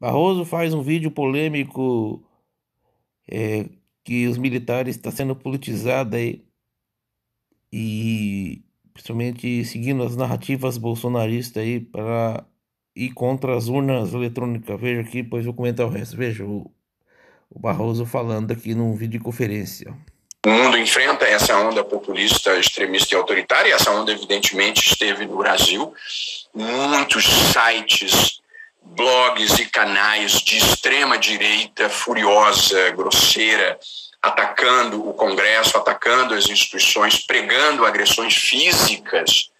Barroso faz um vídeo polêmico é, que os militares está sendo politizados e, e principalmente seguindo as narrativas bolsonaristas aí para ir contra as urnas eletrônicas. Veja aqui, depois vou comentar o resto. Veja o, o Barroso falando aqui num videoconferência. O mundo enfrenta essa onda populista, extremista e autoritária. Essa onda, evidentemente, esteve no Brasil. Muitos sites blogs e canais de extrema direita furiosa, grosseira, atacando o Congresso, atacando as instituições, pregando agressões físicas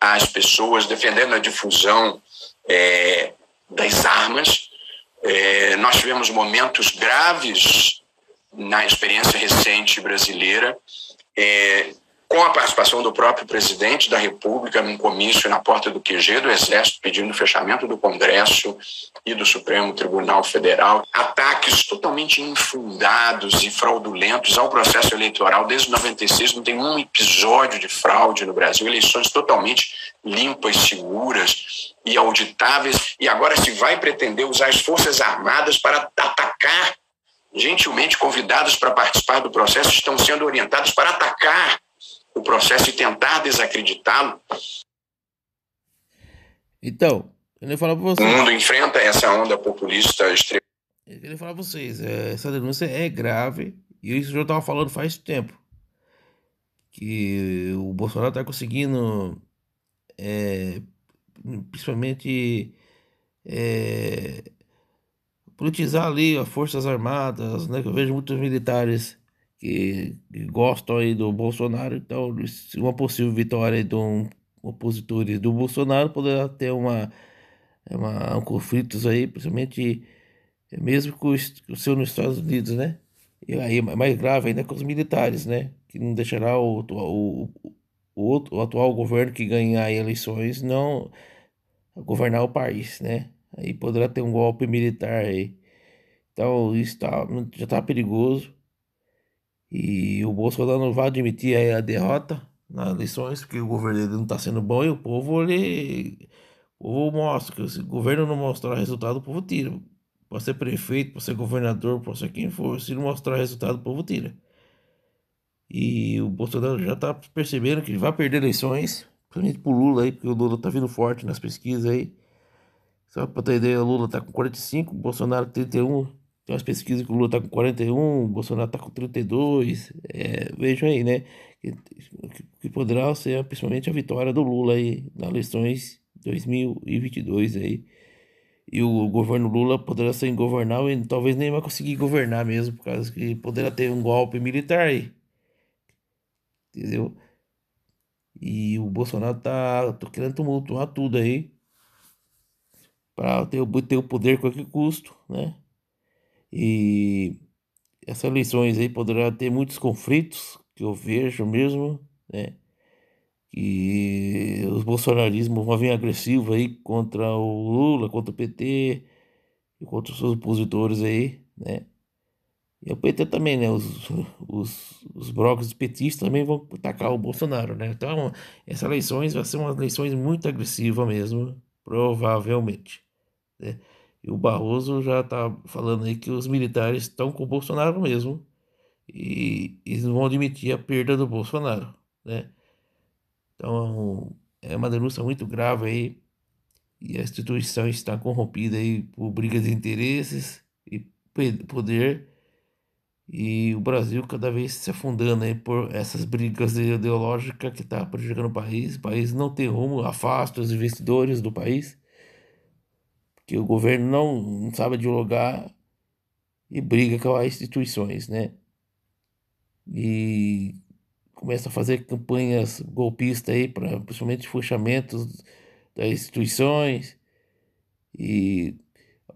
às pessoas, defendendo a difusão é, das armas. É, nós tivemos momentos graves na experiência recente brasileira é, com a participação do próprio presidente da República num comício na porta do QG do Exército, pedindo o fechamento do Congresso e do Supremo Tribunal Federal, ataques totalmente infundados e fraudulentos ao processo eleitoral. Desde 96 não tem um episódio de fraude no Brasil, eleições totalmente limpas, seguras e auditáveis. E agora se vai pretender usar as Forças Armadas para atacar gentilmente convidados para participar do processo estão sendo orientados para atacar o processo de tentar desacreditá-lo. Então, eu nem falar para vocês. O mundo enfrenta essa onda populista extrema. Eu queria falar para vocês, é, essa denúncia é grave e isso eu já estava falando faz tempo. Que o Bolsonaro está conseguindo, é, principalmente, é, politizar ali as Forças Armadas, né? Que eu vejo muitos militares que, gostam aí do Bolsonaro, então uma possível vitória de um opositores do Bolsonaro poderá ter uma, é uma um conflitos aí, principalmente é mesmo com o seu nos Estados Unidos, né? E aí mais grave ainda é com os militares, né? Que não deixará o, o, o, o atual governo que ganhar eleições não governar o país, né? Aí poderá ter um golpe militar aí. Então isso tá, já está perigoso. E o Bolsonaro vai admitir a derrota nas eleições, porque o governo dele não está sendo bom e o povo, ele, o povo mostra. Que se o governo não mostrar resultado, o povo tira. Para ser prefeito, para ser governador, para ser quem for, se não mostrar resultado, o povo tira. E o Bolsonaro já está percebendo que ele vai perder eleições, principalmente o Lula aí, porque o Lula está vindo forte nas pesquisas aí. Só para ter ideia, o Lula está com 45, o Bolsonaro 31. Tem umas pesquisas que o Lula tá com 41, o Bolsonaro tá com 32. É, vejam aí, né? Que, que poderá ser principalmente a vitória do Lula aí nas eleições 2022 aí. E o governo Lula poderá ser ingovernável e talvez nem vai conseguir governar mesmo, por causa que poderá ter um golpe militar aí. Entendeu? E o Bolsonaro tá, tá querendo tumultuar tudo aí. Pra ter, ter o poder a qualquer custo, né? E essas eleições aí poderá ter muitos conflitos, que eu vejo mesmo, né? E os bolsonarismo vão vir agressivo aí contra o Lula, contra o PT e contra os seus opositores aí, né? E o PT também, né? Os, os, os blocos petistas também vão atacar o Bolsonaro, né? Então, essas eleições vão ser umas eleições muito agressivas mesmo, provavelmente, né? E o Barroso já está falando aí que os militares estão com o Bolsonaro mesmo e, e vão admitir a perda do Bolsonaro, né? Então é uma denúncia muito grave aí e a instituição está corrompida aí por brigas de interesses e poder e o Brasil cada vez se afundando aí por essas brigas ideológicas que está prejudicando o país. O país não tem rumo, afasta os investidores do país que o governo não, não sabe dialogar e briga com as instituições, né? E começa a fazer campanhas golpistas aí, pra, principalmente fechamentos das instituições. E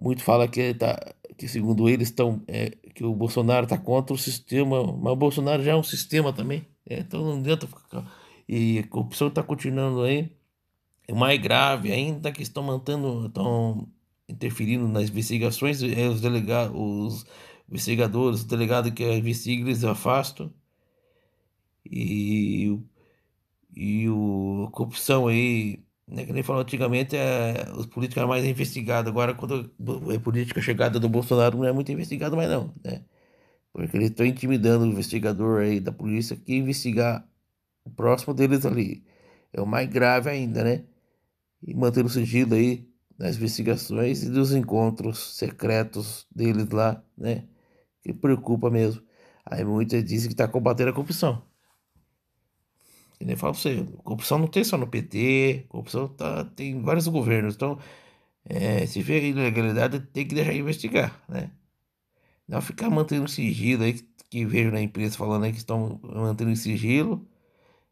muito fala que tá, que segundo eles estão é, que o Bolsonaro está contra o sistema, mas o Bolsonaro já é um sistema também. Né? então não adianta ficar. E a corrupção está continuando aí. É mais grave ainda que estão mantendo, estão interferindo nas investigações, é os, delegados os investigadores, o delegado que investiga, eles afastam. E, e o, a corrupção aí, né, que nem falou antigamente, é, os políticos eram é mais investigados. Agora, quando a é política chegada do Bolsonaro não é muito investigado mais não, né? Porque eles estão intimidando o investigador aí da polícia que investigar o próximo deles ali. É o mais grave ainda, né? E mantendo o sigilo aí das investigações e dos encontros secretos deles lá, né? Que preocupa mesmo. Aí muitos dizem que está combatendo a corrupção. E nem falo pra você, corrupção não tem só no PT, corrupção tá, tem em vários governos. Então, é, se vê ilegalidade, tem que deixar investigar, né? Não ficar mantendo sigilo aí, que, que vejo na imprensa falando aí que estão mantendo sigilo.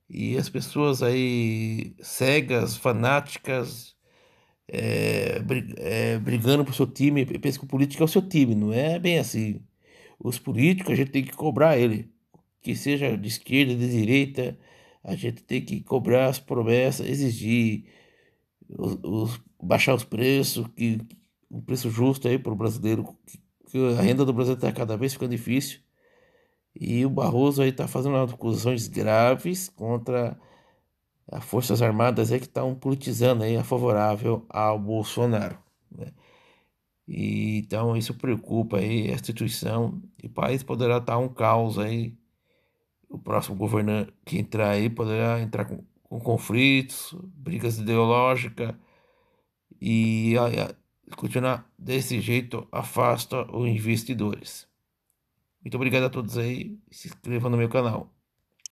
E as pessoas aí cegas, fanáticas, é, brigando por seu time, pensa que o político é o seu time, não é bem assim. Os políticos a gente tem que cobrar ele, que seja de esquerda, de direita, a gente tem que cobrar as promessas, exigir, os, os, baixar os preços, que um preço justo aí para o brasileiro, que, que, a renda do brasileiro está cada vez ficando difícil. E o Barroso aí está fazendo acusações graves contra as Forças Armadas é que estão politizando aí a favorável ao Bolsonaro. Né? E, então isso preocupa aí a instituição e o país poderá estar um caos aí. O próximo governo que entrar aí poderá entrar com, com conflitos, brigas ideológicas e continuar desse jeito afasta os investidores. Muito obrigado a todos aí. Se inscreva no meu canal.